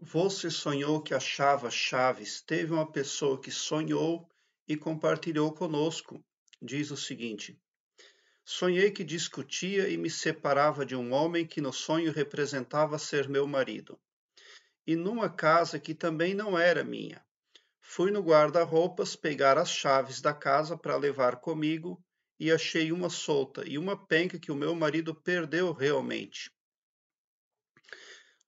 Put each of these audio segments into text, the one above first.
Você sonhou que achava chaves. Teve uma pessoa que sonhou e compartilhou conosco. Diz o seguinte: Sonhei que discutia e me separava de um homem que no sonho representava ser meu marido. E numa casa que também não era minha. Fui no guarda-roupas pegar as chaves da casa para levar comigo e achei uma solta e uma penca que o meu marido perdeu realmente.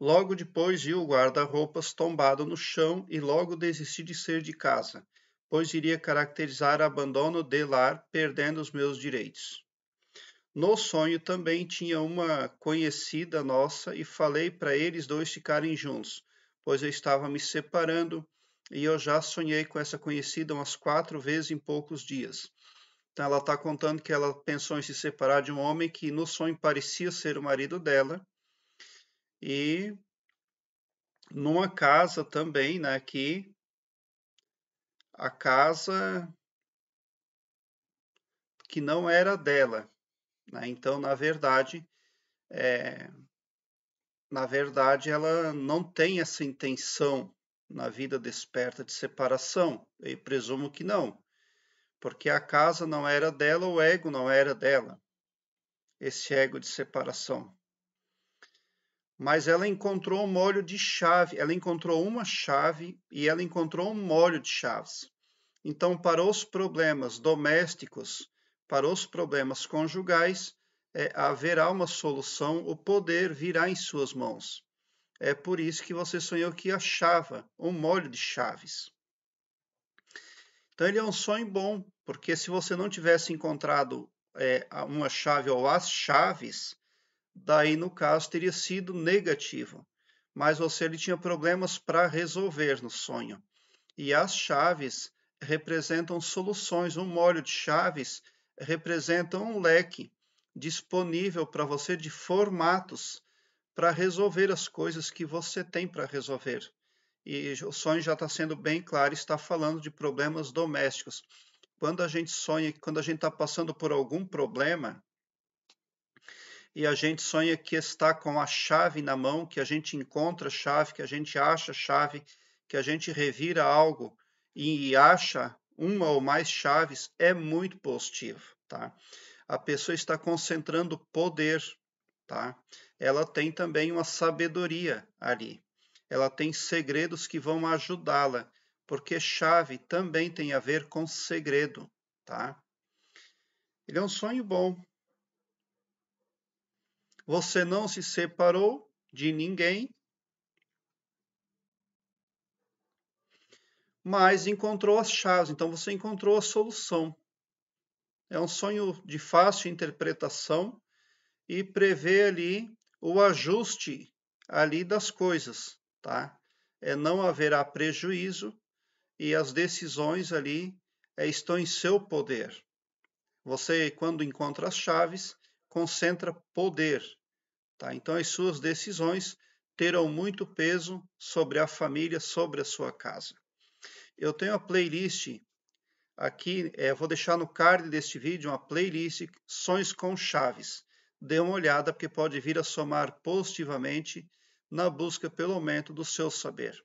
Logo depois vi o guarda-roupas tombado no chão e logo desisti de ser de casa, pois iria caracterizar abandono de lar, perdendo os meus direitos. No sonho também tinha uma conhecida nossa e falei para eles dois ficarem juntos, pois eu estava me separando e eu já sonhei com essa conhecida umas quatro vezes em poucos dias. Então ela está contando que ela pensou em se separar de um homem que no sonho parecia ser o marido dela e numa casa também, né, que a casa que não era dela. Né? Então, na verdade, é, na verdade, ela não tem essa intenção na vida desperta de separação. Eu presumo que não, porque a casa não era dela, o ego não era dela. Esse ego de separação mas ela encontrou um molho de chave, ela encontrou uma chave e ela encontrou um molho de chaves. Então, para os problemas domésticos, para os problemas conjugais, é, haverá uma solução, o poder virá em suas mãos. É por isso que você sonhou que achava um molho de chaves. Então, ele é um sonho bom, porque se você não tivesse encontrado é, uma chave ou as chaves, daí no caso teria sido negativo. Mas você ele tinha problemas para resolver no sonho. E as chaves representam soluções, um molho de chaves representa um leque disponível para você de formatos para resolver as coisas que você tem para resolver. E o sonho já está sendo bem claro, está falando de problemas domésticos. Quando a gente sonha, quando a gente está passando por algum problema, e a gente sonha que está com a chave na mão, que a gente encontra a chave, que a gente acha a chave, que a gente revira algo e acha uma ou mais chaves, é muito positivo, tá? A pessoa está concentrando poder, tá? Ela tem também uma sabedoria ali. Ela tem segredos que vão ajudá-la, porque chave também tem a ver com segredo, tá? Ele é um sonho bom, você não se separou de ninguém, mas encontrou as chaves. Então você encontrou a solução. É um sonho de fácil interpretação e prevê ali o ajuste ali das coisas, tá? É não haverá prejuízo e as decisões ali é, estão em seu poder. Você, quando encontra as chaves, concentra poder Tá? Então, as suas decisões terão muito peso sobre a família, sobre a sua casa. Eu tenho a playlist aqui, é, vou deixar no card deste vídeo uma playlist sonhos com Chaves. Dê uma olhada, porque pode vir a somar positivamente na busca pelo aumento do seu saber.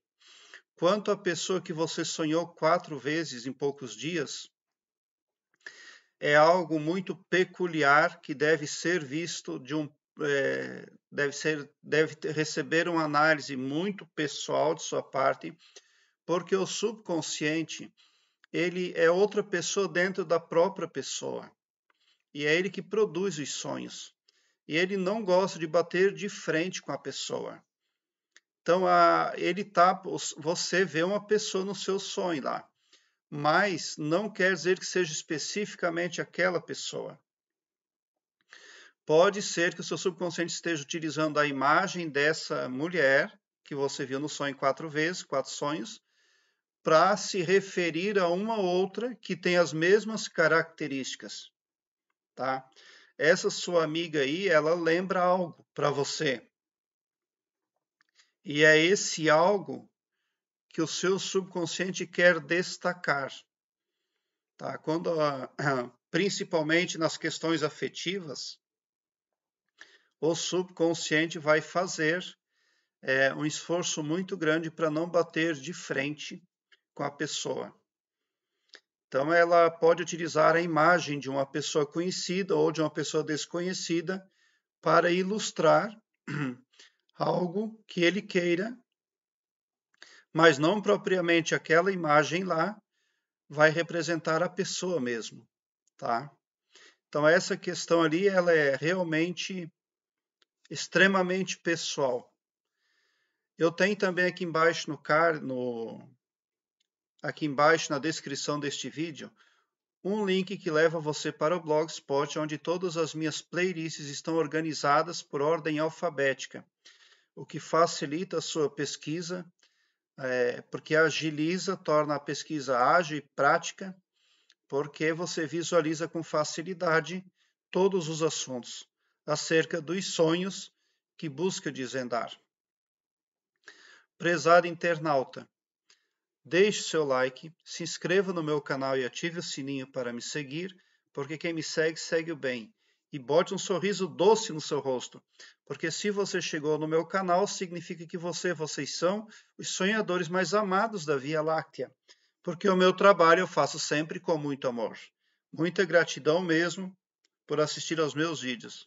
Quanto à pessoa que você sonhou quatro vezes em poucos dias, é algo muito peculiar que deve ser visto de um é, deve, ser, deve receber uma análise muito pessoal de sua parte, porque o subconsciente ele é outra pessoa dentro da própria pessoa. E é ele que produz os sonhos. E ele não gosta de bater de frente com a pessoa. Então, a, ele tá, você vê uma pessoa no seu sonho lá, mas não quer dizer que seja especificamente aquela pessoa. Pode ser que o seu subconsciente esteja utilizando a imagem dessa mulher que você viu no sonho quatro vezes, quatro sonhos, para se referir a uma outra que tem as mesmas características, tá? Essa sua amiga aí, ela lembra algo para você. E é esse algo que o seu subconsciente quer destacar. Tá? Quando principalmente nas questões afetivas, o subconsciente vai fazer é, um esforço muito grande para não bater de frente com a pessoa. Então, ela pode utilizar a imagem de uma pessoa conhecida ou de uma pessoa desconhecida para ilustrar algo que ele queira, mas não propriamente aquela imagem lá vai representar a pessoa mesmo, tá? Então essa questão ali ela é realmente extremamente pessoal. Eu tenho também aqui embaixo no car, no aqui embaixo na descrição deste vídeo, um link que leva você para o Blogspot, onde todas as minhas playlists estão organizadas por ordem alfabética, o que facilita a sua pesquisa, é, porque agiliza, torna a pesquisa ágil e prática, porque você visualiza com facilidade todos os assuntos acerca dos sonhos que busca desvendar. Prezado internauta, deixe seu like, se inscreva no meu canal e ative o sininho para me seguir, porque quem me segue, segue o bem. E bote um sorriso doce no seu rosto, porque se você chegou no meu canal, significa que você, vocês são os sonhadores mais amados da Via Láctea, porque o meu trabalho eu faço sempre com muito amor. Muita gratidão mesmo por assistir aos meus vídeos.